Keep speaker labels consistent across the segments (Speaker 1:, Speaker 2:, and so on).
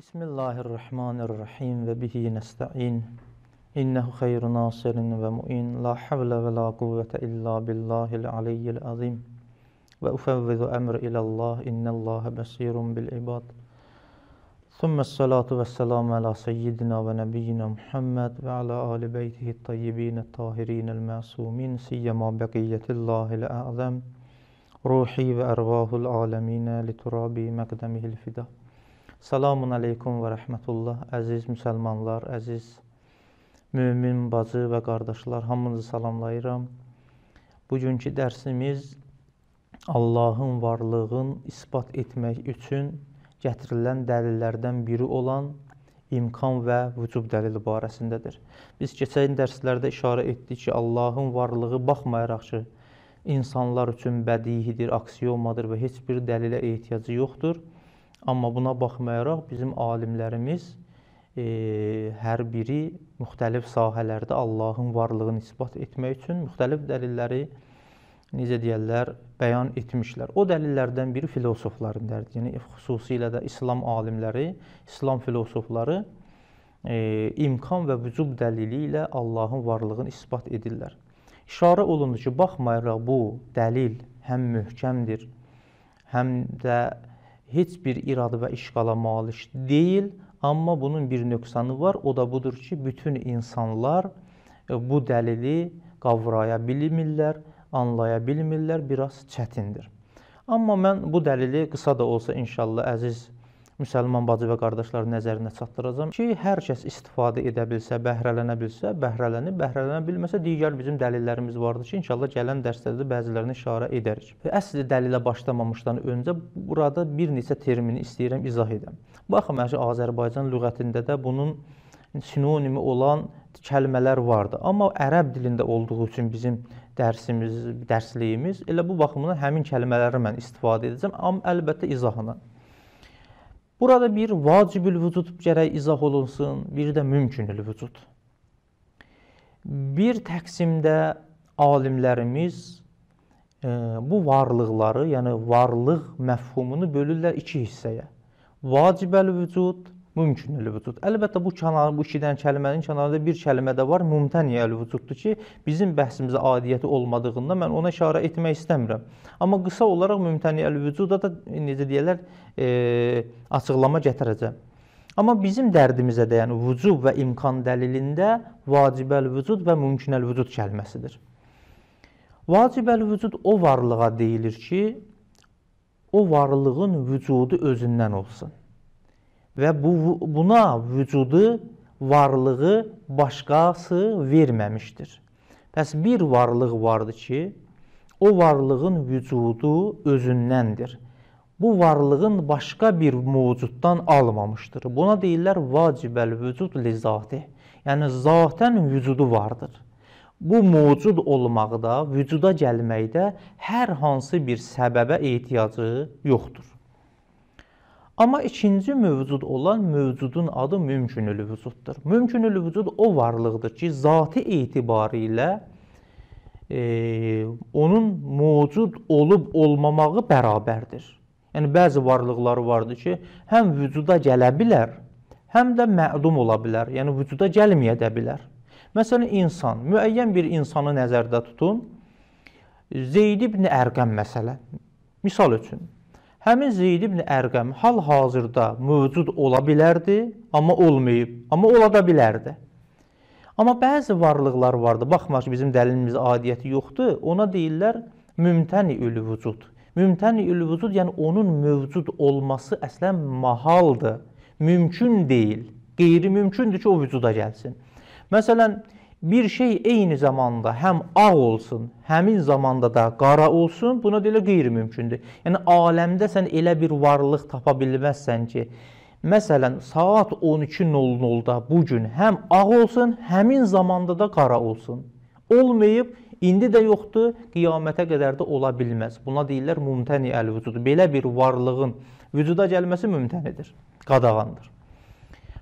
Speaker 1: بسم الله الرحمن الرحيم وبه نستعين إنه خير ناصر ومؤين لا حول ولا قوة إلا بالله العلي العظيم وأفوض أمر إلى الله إن الله بصير بالعباد ثم الصلاة والسلام على سيدنا ونبينا محمد وعلى آل بيته الطيبين الطاهرين المعصومين سيما بقية الله الأعظم روحي وأرواه العالمين لترابي مقدمه الفداء Salamun aleykum və rəhmətullah, əziz müsəlmanlar, əziz mümin bacı və qardaşlar, hamınızı salamlayıram. Bugünkü dərsimiz Allahın varlığın isbat etmək üçün gətirilən dəlillərdən biri olan imkan və vücub dəlili barəsindədir. Biz keçən dərslərdə işarə etdik ki, Allahın varlığı baxmayaraq ki, insanlar üçün bədihidir, aksiomadır və heç bir dəlilə ehtiyacı yoxdur Amma buna baxmayaraq bizim alimlərimiz e, hər biri müxtəlif sahələrdə Allahın varlığını isbat etmək üçün müxtəlif dəlilləri necə deyirlər, bəyan etmişlər. O dəlillərdən biri filosofların dərdi. Yəni xüsusilə də İslam alimləri, İslam filosofları e, imkan və vücub dəlili ilə Allahın varlığını isbat edirlər. İşarə olundu ki, baxmayaraq bu dəlil həm möhkəmdir, həm də heç bir iradı və işğala malik deyil, amma bunun bir nöqsanı var, o da budur ki, bütün insanlar e, bu dəlili qavraya bilmirlər, anlaya bilmirlər, biraz çətindir. Amma mən bu dəlili qısa da olsa inşallah əziz müsəlman bacı və qardaşlar nəzərinə çatdıracam ki, hər kəs istifadə edə bilsə, bəhrələnə bilsə, bəhrələnib, bəhrələnə bilməsə digər bizim dəlillərimiz vardır ki, inşallah gələn dərslərdə bəzilərinə işarə edərik. Və əsl dəlilə başlamamışdan öncə burada bir neçə termini istəyirəm izah edəm. Baxın, Azərbaycan lüğətində də bunun sinonimi olan kəlmələr vardı. Amma ərəb dilində olduğu üçün bizim dərsimiz, dərsliyimiz elə bu baxımdan həmin kəlmələri mən istifadə edəcəm, amma əlbəttə izahına. Burada bir vacibül vücud gərək izah olunsun, bir də mümkünül vücud. Bir təqsimdə alimlərimiz e, bu varlıqları, yəni varlıq məfhumunu bölürlər iki hissəyə. Vacibəl vücud mümkünül vücud. Əlbəttə bu kənar bu iki dənə kəlmənin kənarında bir kəlmə də var, mumtaniyəl vücuddur ki, bizim bəhsimizə adiyyəti olmadığında mən ona işarə etmək istəmirəm. Amma qısa olaraq mumtaniyəl vücuda da necə deyirlər, e, açıqlama gətirəcəm. Amma bizim dərdimizə də, yəni vücub və imkan dəlilində vacibəl vücud və mümkünəl vücud kəlməsidir. Vacibəl vücud o varlığa deyilir ki, o varlığın vücudu özündən olsun və bu buna vücudu, varlığı başqası verməmişdir. Bəs bir varlıq vardı ki, o varlığın vücudu özündəndir. Bu varlığın başqa bir mövcuddan almamışdır. Buna deyirlər vacibəl vücud li zati. Yəni zatən vücudu vardır. Bu mövcud olmaqda, vücuda gəlməkdə hər hansı bir səbəbə ehtiyacı yoxdur. Amma ikinci mövcud olan mövcudun adı mümkünül vücuddur. Mümkünül vücud o varlıqdır ki, zati etibarı ilə e, onun mövcud olub olmamağı bərabərdir. Yəni bəzi varlıqlar vardır ki, həm vücuda gələ bilər, həm də mədum ola bilər. Yəni vücuda gəlməyə də bilər. Məsələn, insan, müəyyən bir insanı nəzərdə tutun. Zeyd ibn Ərqəm məsələ. Misal üçün Həmin Zeyd ibn Ərqəm hal-hazırda mövcud ola bilərdi, amma olmayıb, amma ola da bilərdi. Amma bəzi varlıqlar vardı. Baxmaq bizim dəlilimizdə adiyyəti yoxdur. Ona deyirlər mümtəniül vücud. Mümtəniül vücud, yəni onun mövcud olması əslən mahaldır. Mümkün deyil. Qeyri-mümkündür ki, o vücuda gəlsin. Məsələn, bir şey eyni zamanda həm ağ olsun, həmin zamanda da qara olsun, buna deyilə qeyri-mümkündür. Yəni aləmdə sən elə bir varlıq tapa bilməzsən ki, məsələn, saat 12:00-da bu gün həm ağ olsun, həmin zamanda da qara olsun. Olmayıb, indi də yoxdur, qiyamətə qədər də ola bilməz. Buna deyirlər mümtəni əl-vücud. Belə bir varlığın vücuda gəlməsi mümtənidir, qadağandır.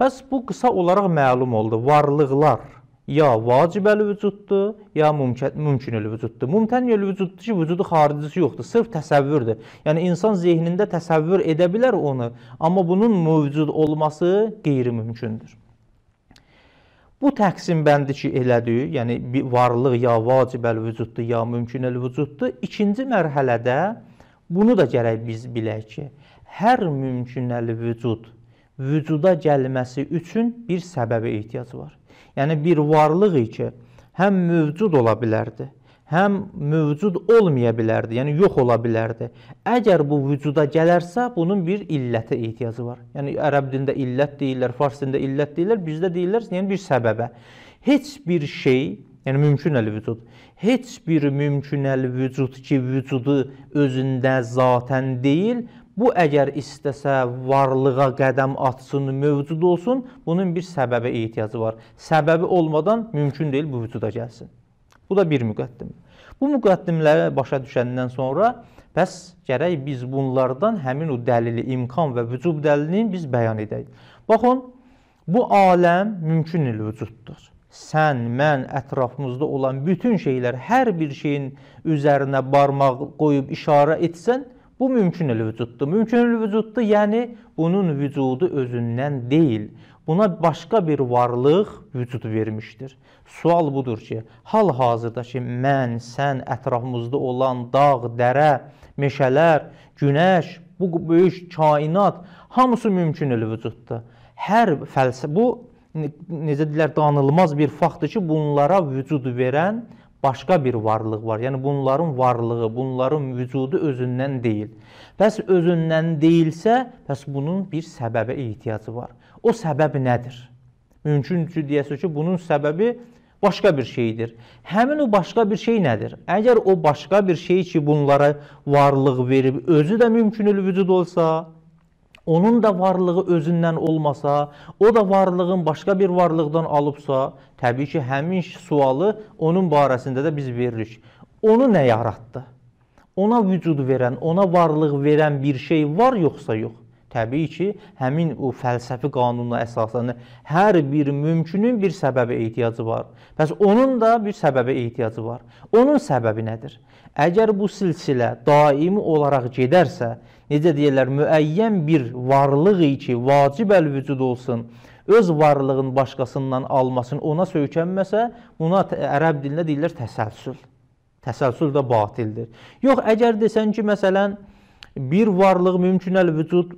Speaker 1: Bəs bu qısa olaraq məlum oldu. Varlıqlar ya vacibəli vücuddur, ya mümkün mümkünül vücuddur. Mümtəniyül vücuddur ki, vücudu xaricisi yoxdur, sırf təsəvvürdür. Yəni insan zehnində təsəvvür edə bilər onu, amma bunun mövcud olması qeyri-mümkündür. Bu təqsim bəndi ki elədi, yəni bir varlıq ya vacibəl vücuddur, ya mümkünəl vücuddur. İkinci mərhələdə bunu da gərək biz bilək ki, hər mümkünəl vücud vücuda gəlməsi üçün bir səbəbə ehtiyac var. Yəni bir varlıq ki, həm mövcud ola bilərdi, həm mövcud olmaya bilərdi, yəni yox ola bilərdi. Əgər bu vücuda gələrsə, bunun bir illətə ehtiyacı var. Yəni ərəb dilində illət deyirlər, fars dilində illət deyirlər, bizdə deyirlər, yəni bir səbəbə. Heç bir şey, yəni mümkünəli vücud, heç bir mümkünəli vücud ki, vücudu özündə zatən deyil, Bu əgər istəsə varlığa qədəm atsın, mövcud olsun, bunun bir səbəbə ehtiyacı var. Səbəbi olmadan mümkün deyil bu vücuda gəlsin. Bu da bir müqəddimdir. Bu müqəddimləri başa düşəndən sonra Bəs gərək biz bunlardan həmin o dəlili, imkan və vücub dəlilini biz bəyan edək. Baxın, bu aləm mümkünül vücuddur. Sən, mən, ətrafımızda olan bütün şeylər, hər bir şeyin üzərinə barmaq qoyub işarə etsən, Bu mümkün el-vücuddur. Mümkün el-vücuddur, yəni bunun vücudu özündən deyil. Buna başqa bir varlıq vücud vermişdir. Sual budur ki, hal-hazırdakı mən, sən, ətrafımızda olan dağ, dərə, meşələr, günəş, bu böyük kainat hamısı mümkün el-vücuddur. Hər fəlsəfə bu necə deyirlər danılmaz bir faktdır ki, bunlara vücud verən başqa bir varlıq var. Yəni bunların varlığı, bunların vücudu özündən deyil. Bəs özündən deyilsə, bəs bunun bir səbəbə ehtiyacı var. O səbəb nədir? Mümkündür deyəsə ki, bunun səbəbi başqa bir şeydir. Həmin o başqa bir şey nədir? Əgər o başqa bir şey ki, bunlara varlıq verib özü də mümkünül vücud olsa, onun da varlığı özündən olmasa, o da varlığın başqa bir varlıqdan alıbsa, təbii ki, həmin sualı onun barəsində də biz veririk. Onu nə yaratdı? Ona vücud verən, ona varlıq verən bir şey var yoxsa yox? Təbii ki, həmin o fəlsəfi qanuna əsasən hər bir mümkünün bir səbəbə ehtiyacı var. Bəs onun da bir səbəbə ehtiyacı var. Onun səbəbi nədir? Əgər bu silsilə daimi olaraq gedərsə, necə deyirlər, müəyyən bir varlıq ki, vacib əl-vücud olsun, öz varlığın başqasından almasın, ona söykənməsə, buna ərəb dilində deyirlər təsəlsül. Təsəlsül də batildir. Yox, əgər desən ki, məsələn, bir varlıq mümkün əl-vücud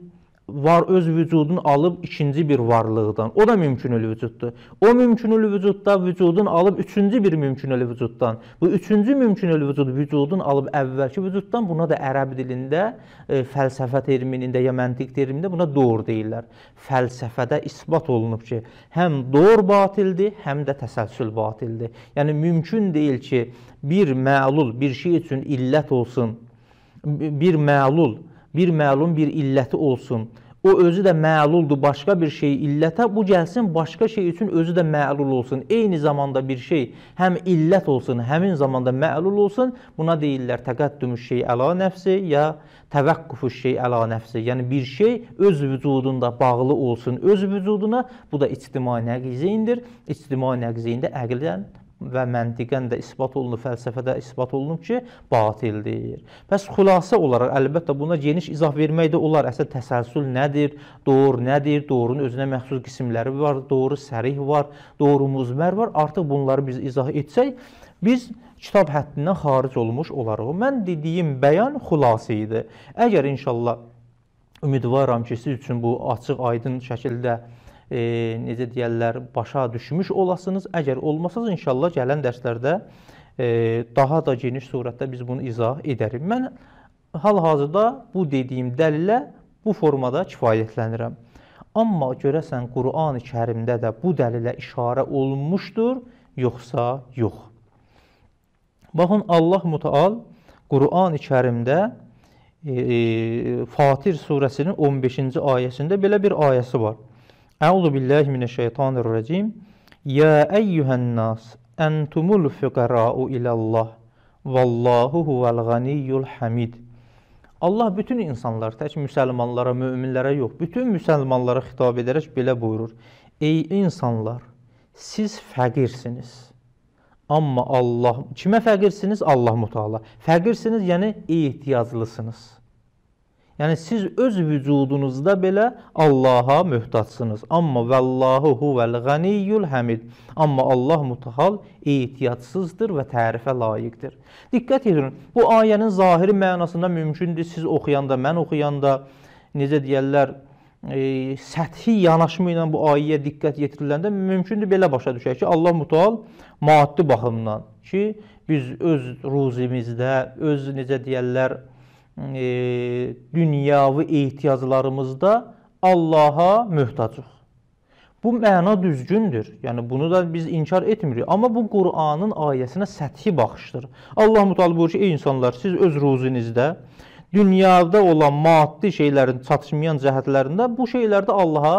Speaker 1: var öz vücudunu alıb ikinci bir varlıqdan. O da mümkünül vücuddur. O mümkünül vücudda vücudun alıb üçüncü bir mümkünül vücuddan. Bu üçüncü mümkünül vücud vücudun alıb əvvəlki vücuddan. Buna da ərəb dilində e, fəlsəfə terminində ya məntiq terminində buna doğru deyirlər. Fəlsəfədə isbat olunub ki, həm doğru batildir, həm də təsəlsül batildir. Yəni mümkün deyil ki, bir məlul bir şey üçün illət olsun. Bir məlul bir məlum bir illəti olsun. O özü də məluldur başqa bir şey illətə, bu gəlsin başqa şey üçün özü də məlul olsun. Eyni zamanda bir şey həm illət olsun, həmin zamanda məlul olsun. Buna deyirlər təqəddümü şey əla nəfsi ya təvəqqüfü şey əla nəfsi. Yəni bir şey öz vücudunda bağlı olsun öz vücuduna. Bu da ictimai nəqiziyindir. İctimai nəqiziyində əqldən və məntiqən də isbat olunub, fəlsəfədə isbat olunub ki, batildir. Bəs xülasə olaraq əlbəttə buna geniş izah vermək də olar. Əslində təsəlsül nədir? Doğru nədir? Doğrunun özünə məxsus qismləri var, doğru sərih var, doğru muzmər var. Artıq bunları biz izah etsək, biz kitab həddindən xaric olmuş olarıq. Mən dediyim bəyan xülasə idi. Əgər inşallah ümidvaram ki, siz üçün bu açıq, aydın şəkildə e, necə deyərlər, başa düşmüş olasınız. Əgər olmasaz inşallah gələn dərslərdə e, daha da geniş surətdə biz bunu izah edərik. Mən hal-hazırda bu dediyim dəlillə bu formada kifayətlənirəm. Amma görəsən Qurani Kərimdə də bu dəlilə işarə olunmuşdur, yoxsa yox? Baxın Allah Müteal Qurani Kərimdə e, e, Fatir surəsinin 15-ci ayəsində belə bir ayəsi var. Əuzu billahi minəşşeytanirracim. Ya eyyuhən-nas, entumul fuqara'u ilallah. Vallahu huvel ganiyyul hamid. Allah bütün insanlar, tək müsəlmanlara, möminlərə yox, bütün müsəlmanlara xitab edərək belə buyurur: Ey insanlar, siz fəqirsiniz. Amma Allah kimə fəqirsiniz? Allah Mütəala. Fəqirsiniz, yəni ehtiyaclısınız. Yəni siz öz vücudunuzda belə Allaha möhtacsınız. Amma vallahu huvel ganiyul hamid. Amma Allah mutahhal, ehtiyatsızdır və tərifə layiqdir. Diqqət edin. Bu ayənin zahiri mənasında mümkündür siz oxuyanda, mən oxuyanda necə deyirlər, e, səthi yanaşma ilə bu ayəyə diqqət yetiriləndə mümkündür belə başa düşək ki, Allah Mütəal maddi baxımdan ki, biz öz ruzimizdə, öz necə deyirlər, e, dünyavi ehtiyaclarımızda Allaha möhtacıq. Bu məna düzgündür. Yəni bunu da biz inkar etmirik. Amma bu Qur'anın ayəsinə səthi baxışdır. Allah Mütəala buyurur ki, ey insanlar, siz öz ruzinizdə dünyada olan maddi şeylərin çatışmayan cəhətlərində bu şeylərdə Allaha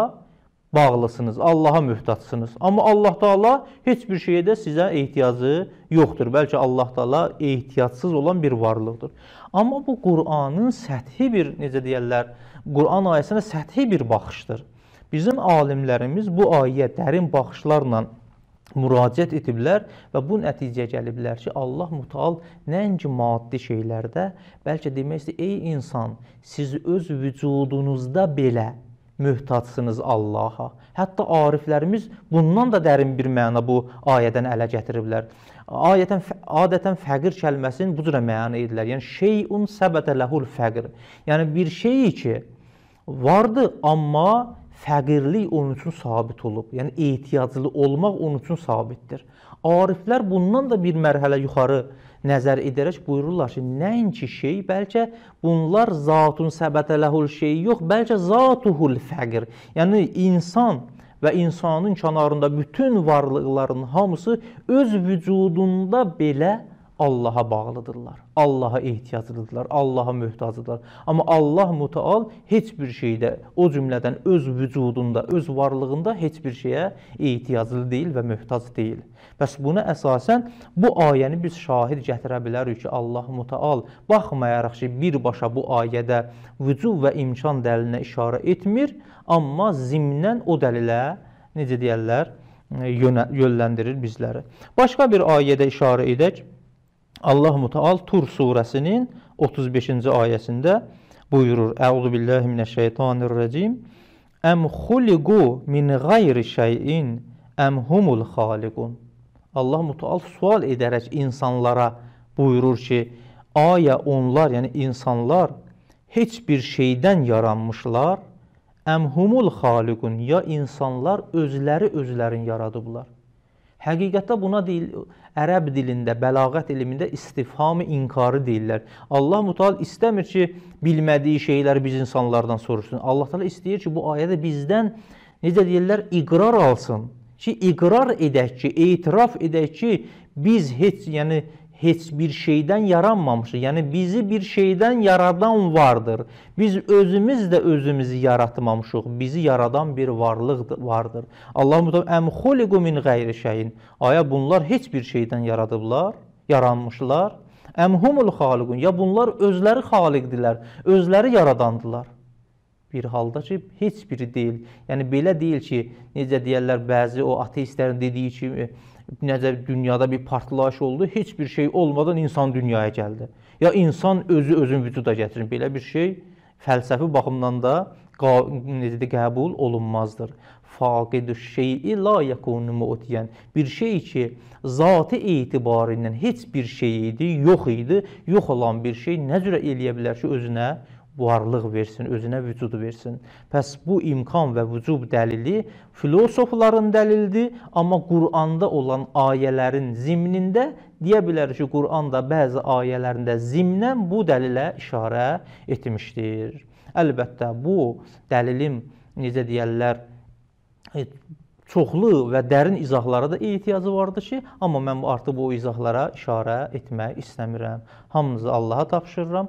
Speaker 1: bağlısınız, Allaha möhtaçsınız. Amma Allah Taala heç bir şeyə də sizə ehtiyacı yoxdur. Bəlkə Allah Taala ehtiyacsız olan bir varlıqdır. Amma bu Qur'anın səthi bir, necə deyirlər, Qur'an ayəsinə səthi bir baxışdır. Bizim alimlərimiz bu ayəyə dərin baxışlarla müraciət ediblər və bu nəticəyə gəliblər ki, Allah Mütəal nəinki maddi şeylərdə, bəlkə demək istəyir, ey insan, siz öz vücudunuzda belə möhtacsınız Allaha. Hətta ariflərimiz bundan da dərin bir məna bu ayədən ələ gətiriblər. Ayətən adətən fəqir kəlməsini bu cürə məna edirlər. Yəni şeyun səbətə lehul fəqir. Yəni bir şey ki vardı, amma fəqirlik onun üçün sabit olub. Yəni ehtiyaclı olmaq onun üçün sabitdir. Ariflər bundan da bir mərhələ yuxarı nəzər edərək buyururlar ki, nəinki şey, bəlkə bunlar zatun səbətələhul şey yox, bəlkə zatuhul fəqir. Yəni insan və insanın kənarında bütün varlıqların hamısı öz vücudunda belə Allaha bağlıdırlar. Allaha ehtiyaclıdırlar, Allaha möhtacdırlar. Amma Allah mütəal heç bir şeydə, o cümlədən öz vücudunda, öz varlığında heç bir şeyə ehtiyaclı deyil və möhtac deyil. Bəs buna əsasən bu ayəni biz şahid gətirə bilərik ki, Allah mütəal baxmayaraq ki, birbaşa bu ayədə vücud və imkan dəlilinə işarə etmir, amma zimnən o dəlilə necə deyirlər, yönləndirir bizləri. Başqa bir ayədə işarə edək. Allah Müteal Tur surəsinin 35-ci ayəsində buyurur: "Əuzu billahi minəşşeytanirracim. Əm xuliqu min ghayri şeyin əm humul xaliqun." Allah Müteal sual edərək insanlara buyurur ki: "Aya onlar, yəni insanlar heç bir şeydən yaranmışlar? Əm humul xaliqun? Ya insanlar özləri özlərini yaradıblar?" Həqiqətdə buna deyil, ərəb dilində, bəlağət elmində istifhamı inkarı deyirlər. Allah Müteal istəmir ki, bilmədiyi şeyləri biz insanlardan soruşsun. Allah Teala istəyir ki, bu ayədə bizdən necə deyirlər, iqrar alsın. Ki iqrar edək ki, etiraf edək ki, biz heç yəni heç bir şeydən yaranmamışıq. Yəni bizi bir şeydən yaradan vardır. Biz özümüz də özümüzü yaratmamışıq. Bizi yaradan bir varlıq vardır. Allah mütəb əm xuliqu min qeyri şeyin. Aya bunlar heç bir şeydən yaradıblar, yaranmışlar. Əm humul xaliqun. Ya bunlar özləri xaliqdilər, özləri yaradandılar bir halda ki, heç biri deyil. Yəni belə deyil ki, necə deyirlər bəzi o ateistlərin dediyi kimi necə dünyada bir partlayış oldu, heç bir şey olmadan insan dünyaya gəldi. Ya insan özü özün vücuda gətirir. Belə bir şey fəlsəfi baxımdan da necədir qəbul olunmazdır. Faqidu şeyi la yakunu mu'tiyan. Bir şey ki, zatı etibarindən heç bir şey idi, yox idi, yox olan bir şey nə cürə eləyə bilər ki, özünə varlıq versin, özünə vücud versin. Pəs bu imkan və vücub dəlili filosofların dəlilidir, amma Quranda olan ayələrin zimnində deyə bilərik ki, Quranda bəzi ayələrində zimnən bu dəlilə işarə etmişdir. Əlbəttə bu dəlilin necə deyirlər e, çoxlu və dərin izahlara da ehtiyacı vardı ki, amma mən artıq bu izahlara işarə etmək istəmirəm. Hamınızı Allaha tapşırıram.